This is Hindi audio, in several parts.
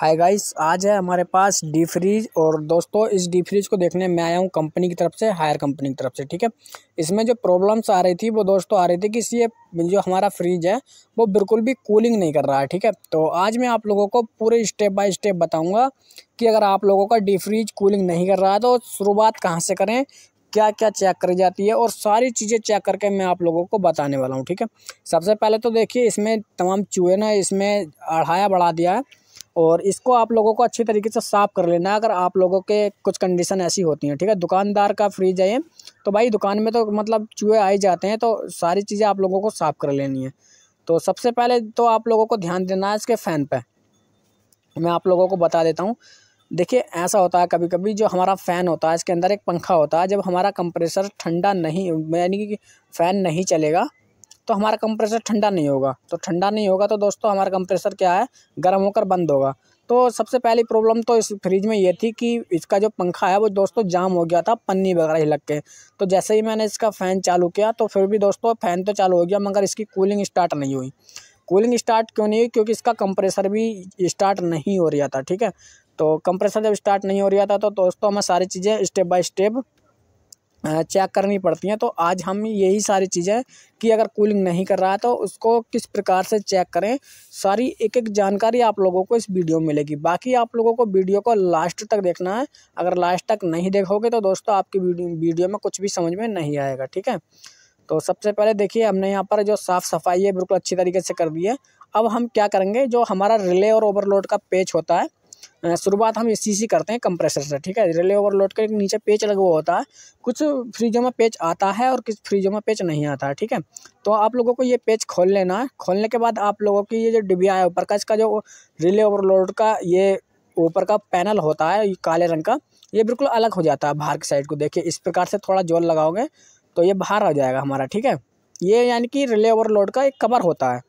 हाय गाइस आज है हमारे पास डी फ्रीज और दोस्तों इस डी फ्रिज को देखने मैं आया हूँ कंपनी की तरफ से हायर कंपनी की तरफ से ठीक है इसमें जो प्रॉब्लम्स आ रही थी वो दोस्तों आ रही थी कि ये जो हमारा फ्रिज है वो बिल्कुल भी कूलिंग नहीं कर रहा है ठीक है तो आज मैं आप लोगों को पूरे स्टेप बाय स्टेप बताऊँगा कि अगर आप लोगों का डी फ्रीज कूलिंग नहीं कर रहा है तो शुरुआत कहाँ से करें क्या क्या चेक करी जाती है और सारी चीज़ें चेक करके मैं आप लोगों को बताने वाला हूँ ठीक है सबसे पहले तो देखिए इसमें तमाम चूहे ने इसमें अढ़ाया बढ़ा दिया है और इसको आप लोगों को अच्छी तरीके से साफ़ कर लेना अगर आप लोगों के कुछ कंडीशन ऐसी होती हैं ठीक है दुकानदार का फ्रिज है तो भाई दुकान में तो मतलब चूहे ही जाते हैं तो सारी चीज़ें आप लोगों को साफ़ कर लेनी है तो सबसे पहले तो आप लोगों को ध्यान देना है इसके फ़ैन पर मैं आप लोगों को बता देता हूँ देखिए ऐसा होता है कभी कभी जो हमारा फ़ैन होता है इसके अंदर एक पंखा होता है जब हमारा कंप्रेसर ठंडा नहीं यानी कि फ़ैन नहीं चलेगा तो हमारा कंप्रेसर ठंडा नहीं होगा तो ठंडा नहीं होगा तो दोस्तों हमारा कंप्रेसर क्या है गर्म होकर बंद होगा तो सबसे पहली प्रॉब्लम तो इस फ्रिज में ये थी कि इसका जो पंखा है वो दोस्तों जाम हो गया था पन्नी वगैरह हिलक के तो जैसे ही मैंने इसका फ़ैन चालू किया तो फिर भी दोस्तों फ़ैन तो चालू हो गया मगर इसकी कूलिंग स्टार्ट नहीं हुई कूलिंग स्टार्ट क्यों नहीं हुई क्योंकि इसका कंप्रेसर भी स्टार्ट नहीं हो रहा था ठीक है तो कंप्रेसर जब स्टार्ट नहीं हो रहा था तो दोस्तों हमें सारी चीज़ें स्टेप बाय स्टेप चेक करनी पड़ती हैं तो आज हम यही सारी चीज़ें कि अगर कूलिंग नहीं कर रहा है तो उसको किस प्रकार से चेक करें सारी एक एक जानकारी आप लोगों को इस वीडियो में मिलेगी बाकी आप लोगों को वीडियो को लास्ट तक देखना है अगर लास्ट तक नहीं देखोगे तो दोस्तों आपकी वीडियो में कुछ भी समझ में नहीं आएगा ठीक है तो सबसे पहले देखिए हमने यहाँ पर जो साफ़ सफाई है बिल्कुल अच्छी तरीके से कर दी है अब हम क्या करेंगे जो हमारा रिले और ओवरलोड का पेज होता है शुरुआत हम इसी से करते हैं कंप्रेसर से ठीक है रिले ओवरलोड का एक नीचे पेच लगा हुआ होता है कुछ फ्रिजों में पेच आता है और कुछ फ्रिजों में पेच नहीं आता है ठीक है तो आप लोगों को ये पेच खोल लेना है खोलने के बाद आप लोगों की ये जो डिबिया है ऊपर का इसका जो रिले ओवरलोड का ये ऊपर का पैनल होता है काले रंग का ये बिल्कुल अलग हो जाता है बाहर की साइड को देखिए इस प्रकार से थोड़ा जोर लगाओगे तो ये बाहर आ जाएगा हमारा ठीक है ये यानी कि रिले ओवरलोड का एक कवर होता है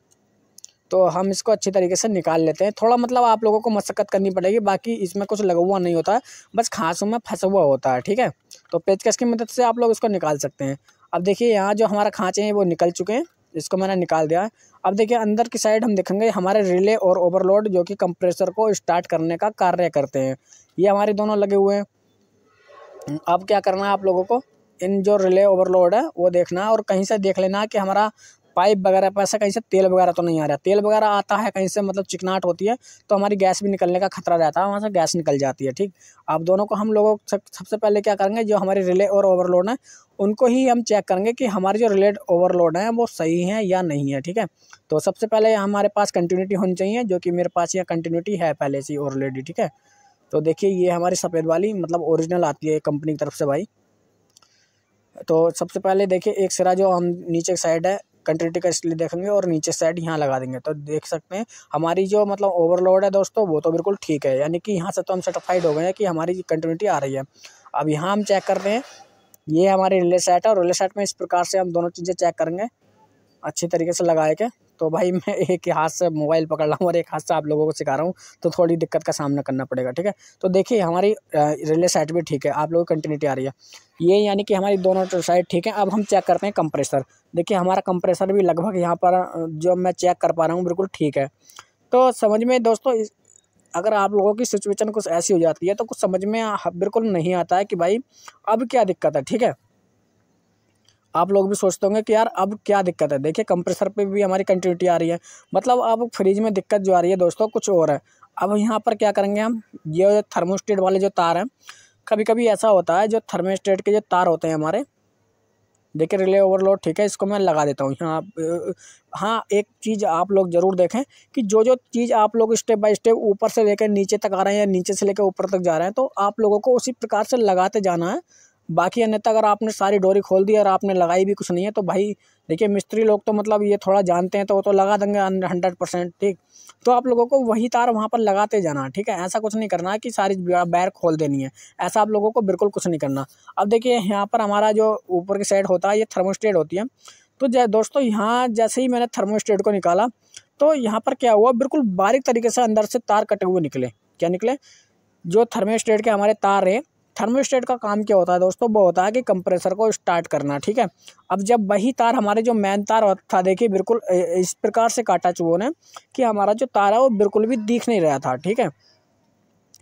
तो हम इसको अच्छी तरीके से निकाल लेते हैं थोड़ा मतलब आप लोगों को मशक्क़त करनी पड़ेगी बाकी इसमें कुछ लगा हुआ नहीं होता है बस खांसों में फंसा हुआ होता है ठीक है तो पेचकश की मदद से आप लोग इसको निकाल सकते हैं अब देखिए यहाँ जो हमारा खाँचे हैं वो निकल चुके हैं इसको मैंने निकाल दिया है अब देखिए अंदर की साइड हम देखेंगे हमारे रिले और ओवरलोड जो कि कंप्रेसर को स्टार्ट करने का कार्य करते हैं ये हमारे दोनों लगे हुए हैं अब क्या करना है आप लोगों को इन जो रिले ओवरलोड है वो देखना है और कहीं से देख लेना कि हमारा पाइप वगैरह पैसा कहीं से तेल वगैरह तो नहीं आ रहा तेल वगैरह आता है कहीं से मतलब चिकनाहट होती है तो हमारी गैस भी निकलने का खतरा रहता है वहाँ से गैस निकल जाती है ठीक अब दोनों को हम लोगों सबसे पहले क्या करेंगे जो हमारे रिले और ओवरलोड हैं उनको ही हम चेक करेंगे कि हमारे जो रिलेट ओवरलोड हैं वो सही हैं या नहीं है ठीक है तो सबसे पहले हमारे पास कंटिन्यूटी होनी चाहिए जो कि मेरे पास यहाँ कंटिन्यूटी है पहले से ऑलरेडी ठीक है तो देखिए ये हमारी सफ़ेद वाली मतलब ओरिजिनल आती है कंपनी की तरफ से भाई तो सबसे पहले देखिए एक सिरा जो हम नीचे साइड है कंट्री का इसलिए देखेंगे और नीचे साइड यहाँ लगा देंगे तो देख सकते हैं हमारी जो मतलब ओवरलोड है दोस्तों वो तो बिल्कुल ठीक है यानी कि यहाँ से तो हम सर्टिफाइड हो गए हैं कि हमारी कंटिन्यूटी आ रही है अब यहाँ हम चेक कर रहे हैं ये हमारे रिले सेट है और रिले सेट में इस प्रकार से हम दोनों चीज़ें चेक करेंगे अच्छी तरीके से लगा के तो भाई मैं एक हाथ से मोबाइल पकड़ रहा हूँ और एक हाथ से आप लोगों को सिखा रहा हूँ तो थोड़ी दिक्कत का सामना करना पड़ेगा ठीक है तो देखिए हमारी रिले साइड भी ठीक है आप लोगों की कंटिन्यूटी आ रही है ये यानी कि हमारी दोनों साइड ठीक है अब हम चेक करते हैं कंप्रेसर देखिए हमारा कंप्रेसर भी लगभग यहाँ पर जो मैं चेक कर पा रहा हूँ बिल्कुल ठीक है तो समझ में दोस्तों अगर आप लोगों की सिचुएशन कुछ ऐसी हो जाती है तो कुछ समझ में बिल्कुल नहीं आता है कि भाई अब क्या दिक्कत है ठीक है आप लोग भी सोचते होंगे कि यार अब क्या दिक्कत है देखिए कंप्रेसर पे भी हमारी कंटिन्यूटी आ रही है मतलब अब फ्रिज में दिक्कत जो आ रही है दोस्तों कुछ और है अब यहाँ पर क्या करेंगे हम ये थर्मोस्टेट वाले जो तार हैं कभी कभी ऐसा होता है जो थर्मोस्टेट के जो तार होते हैं हमारे देखिए रिले ओवरलोड ठीक है इसको मैं लगा देता हूँ यहाँ हाँ एक चीज़ आप लोग ज़रूर देखें कि जो जो चीज़ आप लोग स्टेप बाय स्टेप ऊपर से लेकर नीचे तक आ रहे हैं या नीचे से लेकर ऊपर तक जा रहे हैं तो आप लोगों को उसी प्रकार से लगाते जाना है बाकी अन्यथा अगर आपने सारी डोरी खोल दी और आपने लगाई भी कुछ नहीं है तो भाई देखिए मिस्त्री लोग तो मतलब ये थोड़ा जानते हैं तो वो तो लगा देंगे हंड्रेड परसेंट ठीक तो आप लोगों को वही तार वहाँ पर लगाते जाना ठीक है ऐसा कुछ नहीं करना कि सारी बैर खोल देनी है ऐसा आप लोगों को बिल्कुल कुछ नहीं करना अब देखिए यहाँ पर हमारा जो ऊपर की साइड होता है ये थर्मोस्टेट होती है तो जै दोस्तों यहाँ जैसे ही मैंने थर्मोस्टेट को निकाला तो यहाँ पर क्या हुआ बिल्कुल बारीक तरीके से अंदर से तार कटे हुए निकले क्या निकले जो थर्मोस्टेट के हमारे तार हैं थर्मोस्टेट का काम क्या होता है दोस्तों वो होता है कि कंप्रेसर को स्टार्ट करना ठीक है अब जब वही तार हमारे जो मैन तार था देखिए बिल्कुल इस प्रकार से काटा चुहो ने कि हमारा जो तार है वो बिल्कुल भी दिख नहीं रहा था ठीक है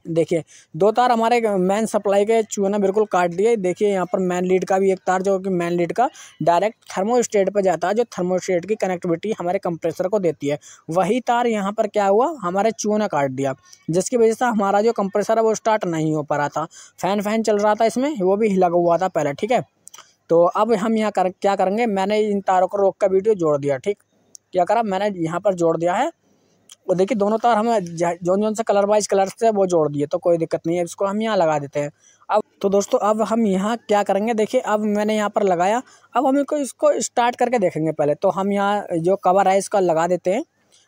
देखिए दो तार हमारे मैन सप्लाई के चूहे ने बिल्कुल काट दिए देखिए यहाँ पर मैन लीड का भी एक तार जो कि मैन लीड का डायरेक्ट थर्मोस्टेट पर जाता है जो थर्मोस्टेट की कनेक्टिविटी हमारे कंप्रेसर को देती है वही तार यहाँ पर क्या हुआ हमारे चूहे ने काट दिया जिसकी वजह से हमारा जो कंप्रेसर है वो स्टार्ट नहीं हो पा रहा था फ़ैन फैन चल रहा था इसमें वो भी हिला हुआ था पहले ठीक है तो अब हम यहाँ कर क्या करेंगे मैंने इन तारों को रोक का वीडियो जोड़ दिया ठीक क्या करा मैंने यहाँ पर जोड़ दिया है और देखिए दोनों तार हमें जौन जौन से कलर वाइज कलर से वो जोड़ दिए तो कोई दिक्कत नहीं है इसको हम यहाँ लगा देते हैं अब तो दोस्तों अब हम यहाँ क्या करेंगे देखिए अब मैंने यहाँ पर लगाया अब हम इसको इसको स्टार्ट करके देखेंगे पहले तो हम यहाँ जो कवर है इसका लगा देते हैं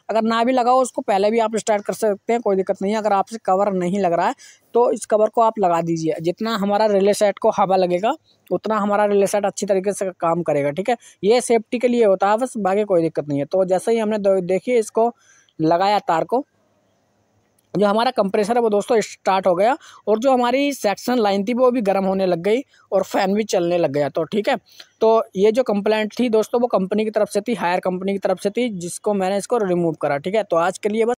अगर ना भी लगाओ उसको पहले भी आप स्टार्ट कर सकते हैं कोई दिक्कत नहीं है अगर आपसे कवर नहीं लग रहा है तो इस कवर को आप लगा दीजिए जितना हमारा रिले सेट को हवा लगेगा उतना हमारा रिले सेट अच्छी तरीके से काम करेगा ठीक है ये सेफ्टी के लिए होता है बस बाकी कोई दिक्कत नहीं है तो जैसे ही हमने देखिए इसको लगाया तार को जो हमारा कंप्रेसर है वो दोस्तों स्टार्ट हो गया और जो हमारी सेक्शन लाइन थी वो भी गर्म होने लग गई और फ़ैन भी चलने लग गया तो ठीक है तो ये जो कंप्लेंट थी दोस्तों वो कंपनी की तरफ से थी हायर कंपनी की तरफ से थी जिसको मैंने इसको रिमूव करा ठीक है तो आज के लिए बस